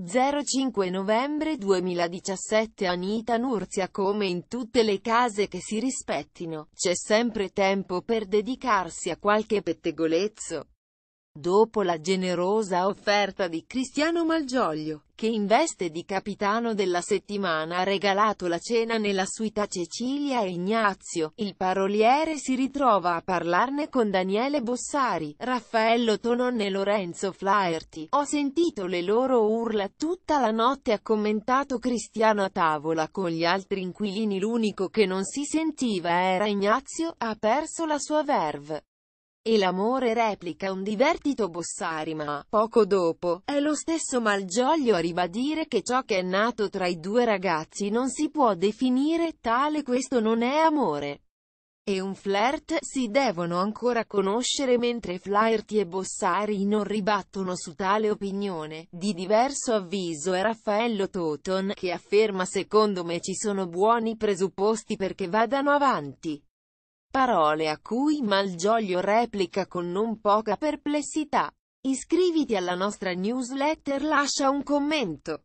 05 novembre 2017 Anita Nurzia Come in tutte le case che si rispettino, c'è sempre tempo per dedicarsi a qualche pettegolezzo. Dopo la generosa offerta di Cristiano Malgioglio, che in veste di capitano della settimana ha regalato la cena nella suita Cecilia e Ignazio, il paroliere si ritrova a parlarne con Daniele Bossari, Raffaello Tonon e Lorenzo Flaherty. Ho sentito le loro urla tutta la notte ha commentato Cristiano a tavola con gli altri inquilini l'unico che non si sentiva era Ignazio, ha perso la sua verve e l'amore replica un divertito Bossari ma, poco dopo, è lo stesso Malgioglio a ribadire che ciò che è nato tra i due ragazzi non si può definire tale questo non è amore. E un flirt, si devono ancora conoscere mentre Flaherty e Bossari non ribattono su tale opinione. Di diverso avviso è Raffaello Toton, che afferma secondo me ci sono buoni presupposti perché vadano avanti. Parole a cui Malgioglio replica con non poca perplessità. Iscriviti alla nostra newsletter lascia un commento.